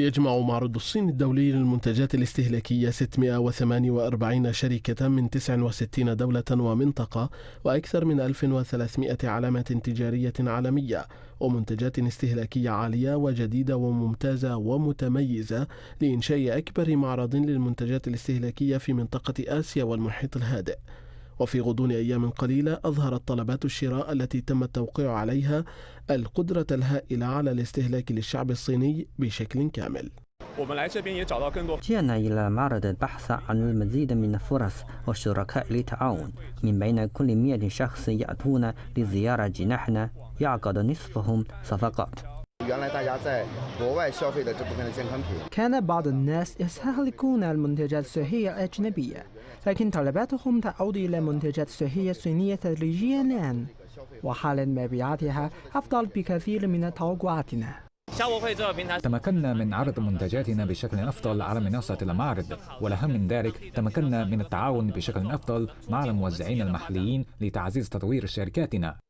يجمع معرض الصين الدولي للمنتجات الاستهلاكية 648 شركة من 69 دولة ومنطقة وأكثر من 1300 علامة تجارية عالمية ومنتجات استهلاكية عالية وجديدة وممتازة ومتميزة لإنشاء أكبر معرض للمنتجات الاستهلاكية في منطقة آسيا والمحيط الهادئ وفي غضون أيام قليلة أظهرت طلبات الشراء التي تم التوقيع عليها القدرة الهائلة على الاستهلاك للشعب الصيني بشكل كامل جئنا إلى معرض البحث عن المزيد من الفرص والشركاء للتعاون من بين كل 100 شخص يأتون لزيارة جناحنا يعقد نصفهم صفقات 原来大家在国外消费的这部分的健康品。كان بعض الناس يستهلكون المنتجات الصحية الأجنبية، لكن طلباتهم تعود إلى منتجات صحية صينية تدريجيا الآن، وحالة مبيعاتها أفضل بكثير من توقعاتنا. تمكنا من عرض منتجاتنا بشكل أفضل على منصة المعرض والأهم من ذلك تمكنا من التعاون بشكل أفضل مع الموزعين المحليين لتعزيز تطوير شركاتنا